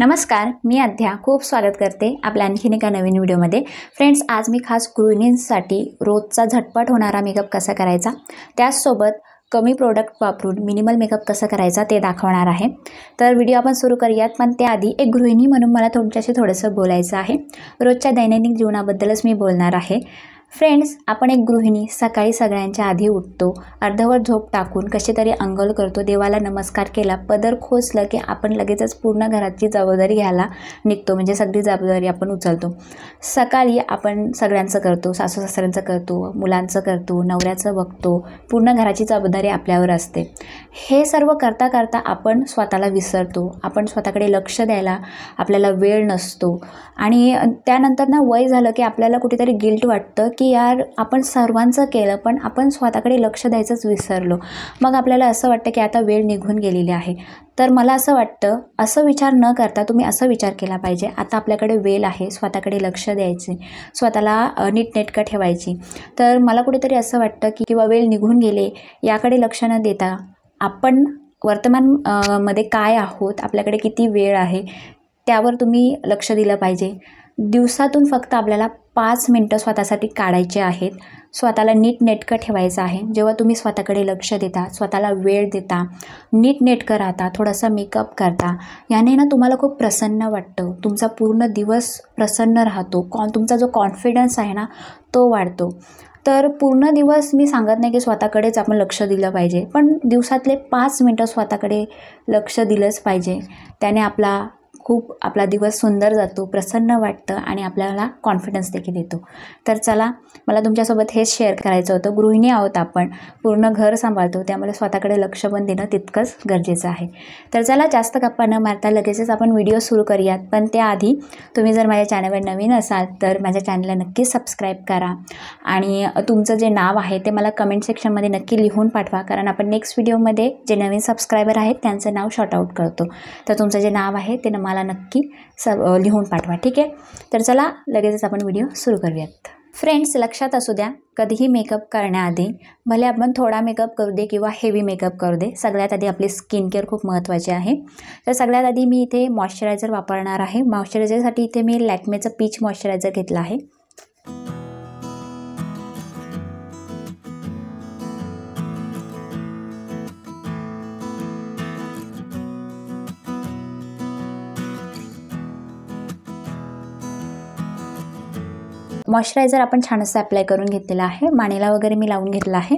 नमस्कार मी अध्या खूप स्वागत करते आपल्या आणखीन एका नवीन व्हिडिओमध्ये फ्रेंड्स आज मी खास गृहिणींसाठी रोजचा झटपट होणारा मेकअप कसा करायचा त्याचसोबत कमी प्रोडक्ट वापरून मिनिमल मेकअप कसा करायचा ते दाखवणार आहे तर व्हिडिओ आपण सुरू करूयात पण त्याआधी एक गृहिणी म्हणून मला तुमच्याशी थोडंसं बोलायचं आहे रोजच्या दैनंदिन जीवनाबद्दलच मी बोलणार आहे फ्रेंड्स आपण एक गृहिणी सकाळी सगळ्यांच्या आधी उठतो अर्धवर झोप टाकून कसे तरी अंगल करतो देवाला नमस्कार केला पदर खोचलं की आपण लगेचच पूर्ण घराची जबाबदारी घ्यायला निघतो म्हणजे सगळी जबाबदारी आपण उचलतो सकाळी आपण सगळ्यांचं करतो सासू सासऱ्यांचं करतो मुलांचं करतो नवऱ्याचं बघतो पूर्ण घराची जबाबदारी आपल्यावर असते हे सर्व करता करता आपण स्वतःला विसरतो आपण स्वतःकडे लक्ष द्यायला आपल्याला वेळ नसतो आणि त्यानंतर ना वय झालं की आपल्याला कुठेतरी गिल्ट वाटतं की यार आपण सर्वांचं केलं पण आपण स्वतःकडे लक्ष द्यायचंच विसरलो मग आपल्याला असं वाटतं की आता वेळ निघून गेलेली आहे तर मला असं वाटतं असं विचार न करता तुम्ही असा विचार केला पाहिजे आता आपल्याकडे वेळ आहे स्वतःकडे लक्ष द्यायचे स्वतःला नीटनेटकं ठेवायची तर मला कुठेतरी असं वाटतं की किंवा वेळ निघून गेले याकडे लक्ष न देता आपण वर्तमान मध्ये काय आहोत आपल्याकडे किती वेळ आहे त्यावर तुम्ही लक्ष दिलं पाहिजे दिवसातून फक्त आपल्याला पाच मिनटं स्वतःसाठी काढायचे आहेत स्वतःला नीट नेटकं ठेवायचं आहे जेव्हा तुम्ही स्वतःकडे लक्ष देता स्वतःला वेळ देता नीट नेटकं राहता थोडासा मेकअप करता याने ना तुम्हाला खूप प्रसन्न वाटतं तुमचा पूर्ण दिवस प्रसन्न राहतो कॉन तुमचा जो कॉन्फिडन्स आहे ना तो वाढतो तर पूर्ण दिवस मी सांगत नाही की स्वतःकडेच आपण लक्ष दिलं पाहिजे पण दिवसातले पाच मिनटं स्वतःकडे लक्ष दिलंच पाहिजे त्याने आपला खूप आपला दिवस सुंदर जातो प्रसन्न वाटतं आणि आपल्याला कॉन्फिडन्स देखील येतो तर चला मला तुमच्यासोबत हेच शेअर करायचं होतं गृहिणी आहोत आपण पूर्ण घर सांभाळतो त्यामुळे स्वतःकडे लक्ष पण देणं तितकंच गरजेचं आहे तर चला जास्त गप्पा न मारता लगेचच आपण व्हिडिओ सुरू करूयात पण त्याआधी तुम्ही जर माझ्या चॅनलवर नवीन असाल तर माझ्या चॅनलला नक्की सबस्क्राईब करा आणि तुमचं जे नाव आहे ते मला कमेंट सेक्शनमध्ये नक्की लिहून पाठवा कारण आपण नेक्स्ट व्हिडिओमध्ये जे नवीन सबस्क्रायबर आहेत त्यांचं नाव शॉर्ट आउट करतो तर तुमचं जे नाव आहे ते नम मला नक्की स लिहून पाठवा ठीक आहे तर चला लगेचच आपण व्हिडिओ सुरू करूयात फ्रेंड्स लक्षात असू द्या कधीही मेकअप करण्याआधी भले आपण थोडा मेकअप करू दे किंवा हेवी मेकअप करू दे सगळ्यात आधी आपली स्किन केअर खूप महत्त्वाची आहे तर सगळ्यात आधी मी इथे मॉइश्चरायझर वापरणार आहे मॉइश्चरायझरसाठी इथे मी लॅक्मेचं पीच मॉइश्चरायझर घेतलं आहे मॉइश्चरायझर आपण छान असं अप्लाय करून घेतलेला आहे मानेला वगैरे मी लावून घेतला आहे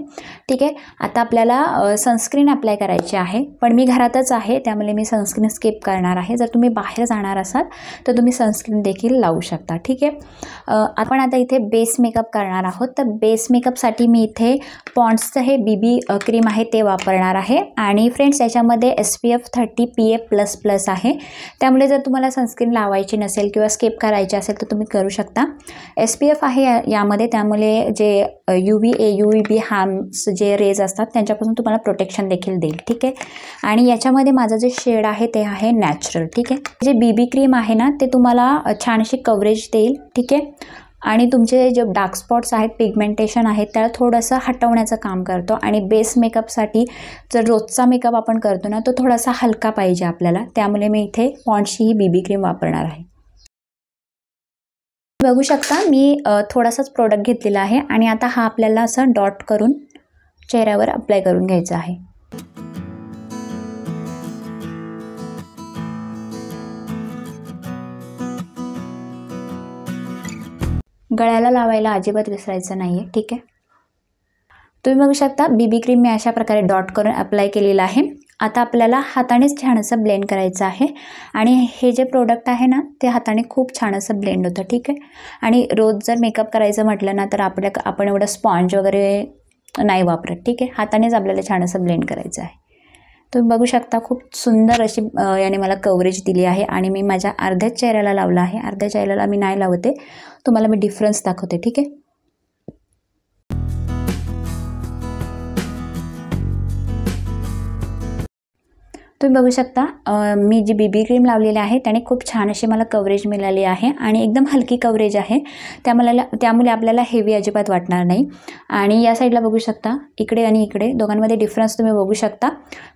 ठीक आहे आता आपल्याला सनस्क्रीन अप्लाय करायची आहे पण मी घरातच आहे त्यामुळे मी सनस्क्रीन स्किप करणार आहे जर तुम्ही बाहेर जाणार असाल तर तुम्ही सनस्क्रीन देखील लावू शकता ठीक आहे आपण आता इथे बेस मेकअप करणार आहोत तर बेस मेकअपसाठी मी इथे पॉन्ड्सचं हे बी बी क्रीम आहे ते वापरणार आहे आणि फ्रेंड्स याच्यामध्ये S P F thirty P F plus plus आहे त्यामुळे जर तुम्हाला सनस्क्रीन लावायची नसेल किंवा स्किप करायची असेल तर तुम्ही करू शकता एस पी एफ आहे यामध्ये त्यामुळे जे U V A U V B हॅम्स जे रेज असतात त्यांच्यापासून तुम्हाला प्रोटेक्शन देखील देईल ठीक आहे आणि याच्यामध्ये माझं जे शेड आहे ते आहे नॅचरल ठीक आहे जे बी बी क्रीम आहे ना ते तुम्हाला छानशी कवरेज देईल ठीक आहे आणि तुमचे जे डार्क स्पॉट्स आहेत पिगमेंटेशन आहेत त्याला थोडंसं हटवण्याचं काम करतो आणि बेस मेकअपसाठी जर रोजचा मेकअप आपण करतो ना तो थोडासा हलका पाहिजे आपल्याला त्यामुळे मी इथे पॉन्डशी ही बी बी क्रीम वापरणार आहे बघू शकता मी थोडासाच प्रोडक्ट घेतलेला आहे आणि आता हा आपल्याला असं डॉट करून चेहऱ्यावर अप्लाय करून घ्यायचा आहे गळ्याला लावायला अजिबात विसरायचं नाही आहे ठीक आहे तुम्ही बघू शकता बीबी क्रीम मी अशा प्रकारे डॉट करून अप्लाय केलेला आहे आता आपल्याला हातानेच छान असं ब्लेंड करायचं आहे आणि हे जे प्रोडक्ट आहे ना ते हाताने खूप छान असं ब्लेंड होतं ठीक आहे आणि रोज जर मेकअप करायचं म्हटलं ना तर आपल्या आपण एवढं स्पॉन्ज वगैरे नाही वापरत ठीक आहे हातानेच आपल्याला छान असं ब्लेंड करायचं आहे तुम्ही बघू शकता खूप सुंदर अशी याने मला कवरेज दिली आहे आणि मी माझ्या अर्ध्याच चेहऱ्याला लावला आहे अर्ध्या चेहऱ्याला मी नाही लावते तुम्हाला मी डिफरन्स दाखवते ठीक आहे तुम्ही बघू शकता मी जी बी बी क्रीम लावलेली आहे त्याने खूप छान अशी मला कवरेज मिळाली आहे आणि एकदम हलकी कवरेज आहे त्यामुळे त्यामुळे आपल्याला हेवी अजिबात वाटणार नाही आणि या साईडला बघू शकता इकडे आणि इकडे दोघांमध्ये डिफरन्स तुम्ही बघू शकता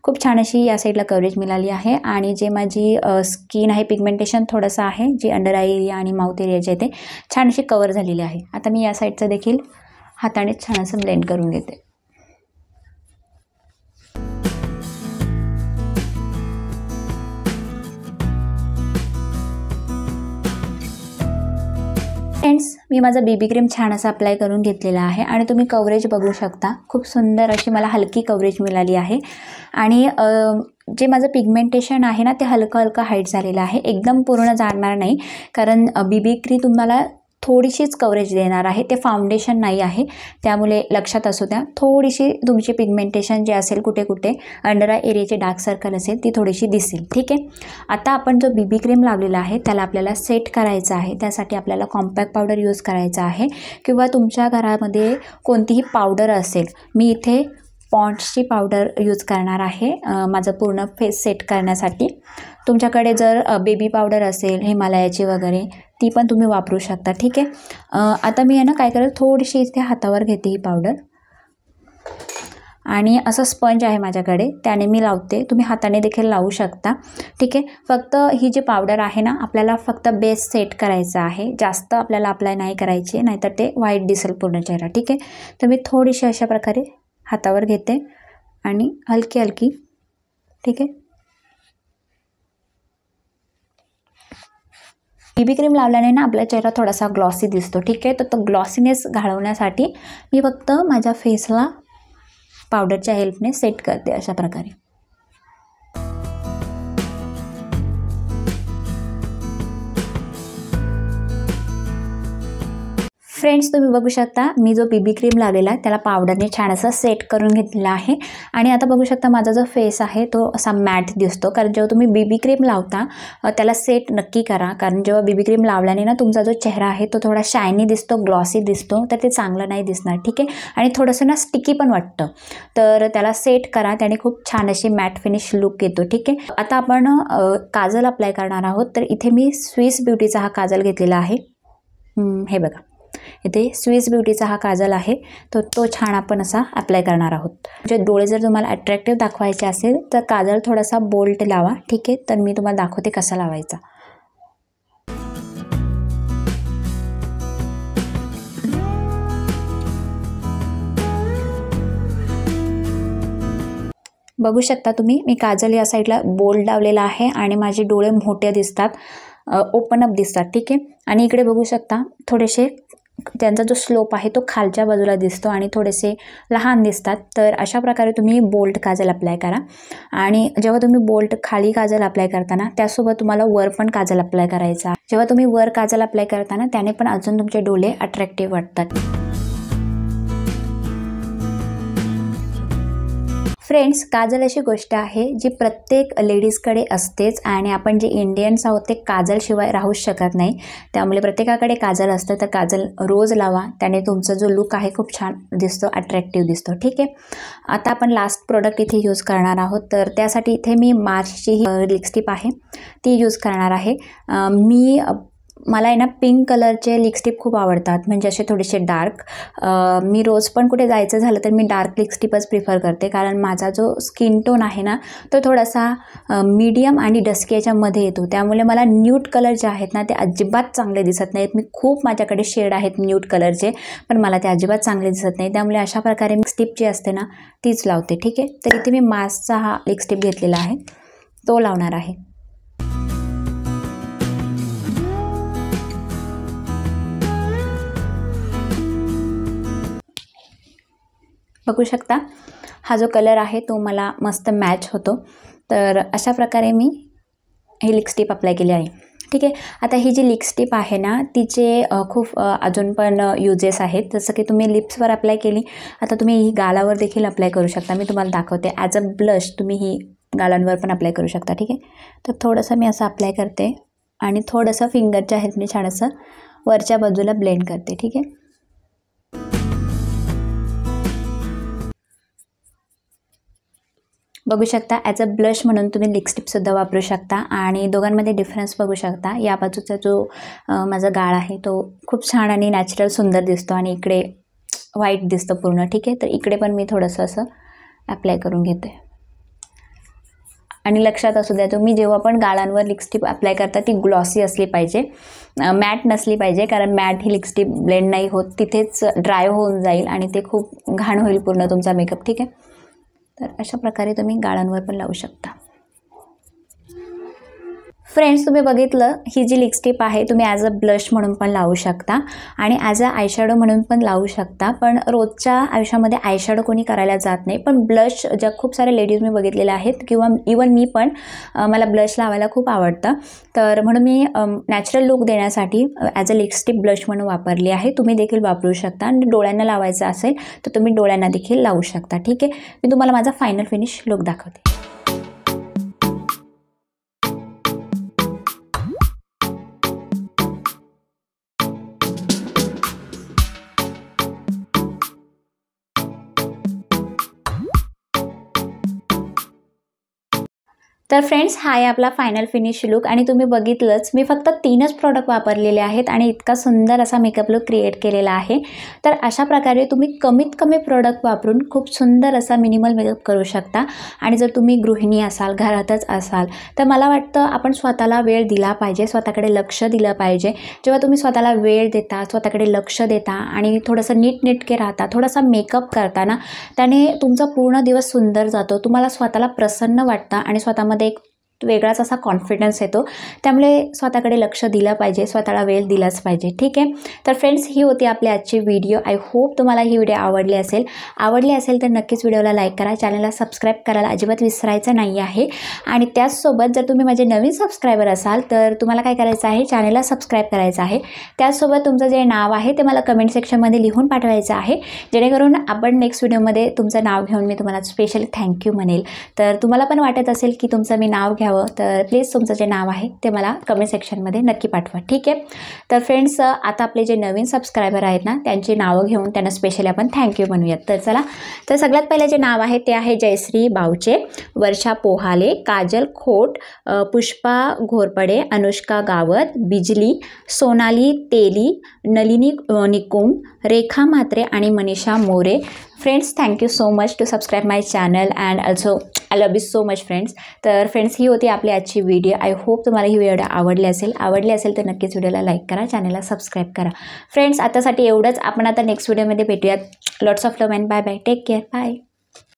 खूप छान अशी या साईडला कवरेज मिळाली आहे आणि जे माझी स्किन आहे पिगमेंटेशन थोडंसं आहे जे अंडर आय एरिया आणि माउथ एरिया जे आहे ते छान अशी कवर झालेली आहे आता मी या साईडचं देखील हाताने छान असं ब्लेंड करून घेते फ्रेंड्स मी माझा बीबी क्रीम छान असा अप्लाय करून घेतलेला आहे आणि तुम्ही कवरेज बघू शकता खूप सुंदर अशी मला हलकी कवरेज मिळाली आहे आणि जे माझं पिगमेंटेशन आहे ना ते हलकं हलकं हाईट झालेलं आहे एकदम पूर्ण जाणार नाही कारण बीबी क्रीम तुम्हाला थोडीशीच कवरेज देणार आहे ते फाउंडेशन नाही आहे त्यामुळे लक्षात असू द्या थोडीशी तुमची पिगमेंटेशन जे असेल कुठे कुठे अंडर आय एरियाचे डार्क सर्कल असेल ती थोडीशी दिसेल ठीक आहे आता आपण जो बीबी क्रीम लावलेला आहे त्याला आपल्याला सेट करायचा आहे त्यासाठी आपल्याला कॉम्पॅक्ट पावडर यूज करायचा आहे किंवा तुमच्या घरामध्ये कोणतीही पावडर असेल मी इथे पॉन्ड्सची पावडर यूज करणार आहे माझं पूर्ण फेस सेट करण्यासाठी तुमच्याकडे जर बेबी पावडर असेल हिमालयाची वगैरे ती पण तुम्ही वापरू शकता ठीक आहे आता मी आहे ना काय करेल थोडीशी इथे हातावर घेते ही पावडर आणि असं स्पंज आहे माझ्याकडे त्याने मी लावते तुम्ही हाताने देखील लावू शकता ठीक आहे फक्त ही जी पावडर आहे ना आपल्याला फक्त बेस सेट करायचा आहे जास्त आपल्याला अप्लाय नाही करायची नाहीतर ते व्हाईट दिसेल पूर्ण चेहरा ठीक आहे तर मी थोडीशी अशा प्रकारे हातावर घेते आणि हलकी हलकी ठीक आहे बीबी क्रीम लावल्याने ना आपला चेहरा थोडासा ग्लॉसी दिसतो ठीक आहे तर तो ग्लॉसीनेस घालवण्यासाठी मी फक्त माझ्या फेसला पावडरच्या हेल्पने सेट करते अशा प्रकारे फ्रेंड्स तुम्ही बघू शकता मी जो बीबी क्रीम लावलेला आहे त्याला पावडरने छान असा सेट करून घेतलेला आहे आणि आता बघू शकता माझा जो फेस आहे तो असा मॅट दिसतो कारण जेव्हा तुम्ही बीबी क्रीम लावता त्याला सेट नक्की करा कारण जेव्हा बीबी क्रीम लावल्याने ना तुमचा जो चेहरा आहे तो थोडा शायनी दिसतो ग्लॉसी दिसतो तर ते चांगलं नाही दिसणार ठीक आहे आणि थोडंसं ना स्टिकी पण वाटतं तर त्याला सेट करा त्याने खूप छान अशी मॅट फिनिश लुक येतो ठीक आहे आता आपण काजल अप्लाय करणार आहोत तर इथे मी स्विस ब्युटीचा हा काजल घेतलेला आहे हे बघा इथे स्विस ब्युटीचा हा काजल आहे तर तो, तो छान आपण असा अप्लाय करणार आहोत म्हणजे डोळे जर तुम्हाला अट्रॅक्टिव्ह दाखवायचे असेल तर काजल थोडासा बोल्ट लावा ठीक आहे तर मी तुम्हाला दाखवते कसा लावायचा बघू शकता तुम्ही मी काजल या साईडला बोल्ड लावलेला आहे आणि माझे डोळे मोठे दिसतात ओपन अप दिसतात ठीक आहे आणि इकडे बघू शकता थोडेसे त्यांचा जो स्लोप आहे तो खालच्या बाजूला दिसतो आणि थोडेसे लहान दिसतात तर अशा प्रकारे तुम्ही बोल्ट काजल अप्लाय करा आणि जेव्हा तुम्ही बोल्ट खाली काजल अप्लाय करताना त्यासोबत तुम्हाला वर पण काजल अप्लाय करायचा जेव्हा तुम्ही वर काजल अप्लाय करताना त्याने पण अजून तुमचे डोळे अट्रॅक्टिव्ह वाटतात फ्रेंड्स काजल अशी गोष्ट आहे जी प्रत्येक लेडीजकडे असतेच आणि आपण जे इंडियन्स आहोत ते काजलशिवाय राहूच शकत नाही त्यामुळे प्रत्येकाकडे काजल असतं तर काजल रोज लावा त्याने तुमचा जो लुक आहे खूप छान दिसतो अट्रॅक्टिव्ह दिसतो ठीक आहे आता आपण लास्ट प्रोडक्ट इथे यूज करणार आहोत तर त्यासाठी इथे मी मार्चची ही लिपस्टिक आहे ती यूज करणार आहे मी मला आहे ना पिंक कलरचे लिपस्टिक खूप आवडतात म्हणजे असे थोडेसे डार्क मी रोज पण कुठे जायचं झालं तर मी डार्क लिपस्टिकच प्रिफर करते कारण माझा जो स्किन टोन आहे ना तो थोडासा मीडियम आणि डस्की याच्यामध्ये येतो त्यामुळे मला न्यूट कलर जे आहेत ना ते अजिबात चांगले दिसत नाहीत मी खूप माझ्याकडे शेड आहेत न्यूट कलरचे पण मला ते अजिबात चांगले दिसत नाही त्यामुळे अशा प्रकारे मी स्टिप जी असते ना तीच लावते ठीक आहे तर इथे मी मास्कचा हा लिपस्टिक घेतलेला आहे तो लावणार आहे बघू शकता हा जो कलर आहे तो मला मस्त मॅच होतो तर अशा प्रकारे मी ही लिपस्टिप अप्लाय केली आहे ठीक आहे आता ही जी लिपस्टिप आहे ना तिचे खूप अजून पण युजेस आहेत जसं की तुम्ही लिप्सवर अप्लाय केली आता तुम्ही ही गालावर देखील अप्लाय करू शकता मी तुम्हाला दाखवते ॲज अ ब्लश तुम्ही ही गालांवर पण अप्लाय करू शकता ठीक आहे तर थोडंसं मी असं अप्लाय करते आणि थोडंसं फिंगरच्या हेल्पने छान असं वरच्या बाजूला ब्लेंड करते ठीक आहे बघू शकता ॲज अ ब्लश म्हणून तुम्ही लिपस्टिकसुद्धा वापरू शकता आणि दोघांमध्ये डिफरन्स बघू शकता या बाजूचा जो माझा गाळ आहे तो खूप छान आणि नॅचरल सुंदर दिसतो आणि इकडे व्हाईट दिसतं पूर्ण ठीक आहे तर इकडे पण मी थोडंसं असं अप्लाय करून घेते आणि लक्षात असू द्या तुम्ही जेव्हा पण गाळांवर लिपस्टिक अप्लाय करता ती ग्लॉसी असली पाहिजे मॅट नसली पाहिजे कारण मॅट ही लिपस्टिक ब्लेंड नाही होत तिथेच ड्राय होऊन जाईल आणि ते खूप घाण होईल पूर्ण तुमचा मेकअप ठीक आहे तर अशा प्रकारे तुम्ही गाळांवर पण लावू शकता फ्रेंड्स तुम्ही बघितलं ही जी लिपस्टिक आहे तुम्ही ॲज अ ब्लश म्हणून पण लावू शकता आणि ॲज अ आयशॅडो म्हणून पण लावू शकता पण रोजच्या आयुष्यामध्ये आयशॅडो कोणी करायला जात नाही पण ब्लश ज्या खूप साऱ्या लेडीज मी बघितलेल्या आहेत किंवा इवन मी पण मला ब्लश लावायला खूप आवडतं तर म्हणून मी नॅचरल लुक देण्यासाठी ॲज अ लिपस्टिक ब्लश म्हणून वापरली आहे तुम्ही देखील वापरू शकता आणि डोळ्यांना लावायचं असेल तर तुम्ही डोळ्यांना देखील लावू शकता ठीक आहे मी तुम्हाला माझा फायनल फिनिश लुक दाखवते तर फ्रेंड्स हा आहे आपला फायनल फिनिश लुक आणि तुम्ही बघितलंच मी फक्त तीनच प्रॉडक्ट वापरलेले आहेत आणि इतका सुंदर असा मेकअप लुक क्रिएट केलेला आहे तर अशा प्रकारे तुम्ही कमीत कमी प्रॉडक्ट वापरून खूप सुंदर असा मिनिमल मेकअप करू शकता आणि जर तुम्ही गृहिणी असाल घरातच असाल तर मला वाटतं आपण स्वतःला वेळ दिला पाहिजे स्वतःकडे लक्ष दिलं पाहिजे जेव्हा तुम्ही स्वतःला वेळ देता स्वतःकडे लक्ष देता आणि थोडंसं नीटनेटके राहता थोडासा मेकअप करताना त्याने तुमचा पूर्ण दिवस सुंदर जातो तुम्हाला स्वतःला प्रसन्न वाटतं आणि स्वतःमध्ये देख वेगळाच असा कॉन्फिडन्स येतो त्यामुळे स्वतःकडे लक्ष दिलं पाहिजे स्वतःला वेळ दिलाच पाहिजे ठीक आहे तर फ्रेंड्स ही होती आपली आजची व्हिडिओ आय होप तुम्हाला ही व्हिडिओ आवडली असेल आवडली असेल तर नक्कीच व्हिडिओला लाईक करा चॅनलला सबस्क्राईब करायला अजिबात विसरायचं नाही आहे आणि त्याचसोबत जर तुम्ही माझे नवीन सबस्क्रायबर असाल तर तुम्हाला काय करायचं आहे चॅनलला सबस्क्राईब करायचं आहे त्याचसोबत तुमचं जे नाव आहे ते मला कमेंट सेक्शनमध्ये लिहून पाठवायचं आहे जेणेकरून आपण नेक्स्ट व्हिडिओमध्ये तुमचं नाव घेऊन मी तुम्हाला स्पेशल थँक्यू म्हणेल तर तुम्हाला पण वाटत असेल की तुमचं मी नाव घ्यावं तर प्लीज तुमचं जे नाव आहे ते मला कमेंट सेक्शनमध्ये नक्की पाठवा ठीक आहे तर फ्रेंड्स आता आपले जे नवीन सबस्क्रायबर आहेत ना त्यांची नावं घेऊन त्यांना स्पेशली आपण थँक्यू म्हणूयात तर चला तर सगळ्यात पहिले जे नाव आहे ते आहे जयश्री बावचे वर्षा पोहाले काजल खोट पुष्पा घोरपडे अनुष्का गावत बिजली सोनाली तेली नलिनी निकुम रेखा मात्रे आणि Manisha More friends thank you so much to subscribe my channel and also I love you so much friends तर फ्रेंड्स ही होती आपली आजची व्हिडिओ आय होप तुम्हाला ही व्हिडिओ आवडली असेल आवडली असेल तर नक्कीच व्हिडिओला लाईक करा चॅनलला सबस्क्राईब करा फ्रेंड्स आतासाठी एवढंच आपण आता नेक्स्ट व्हिडिओमध्ये भेटूयात lots of love and bye bye take care bye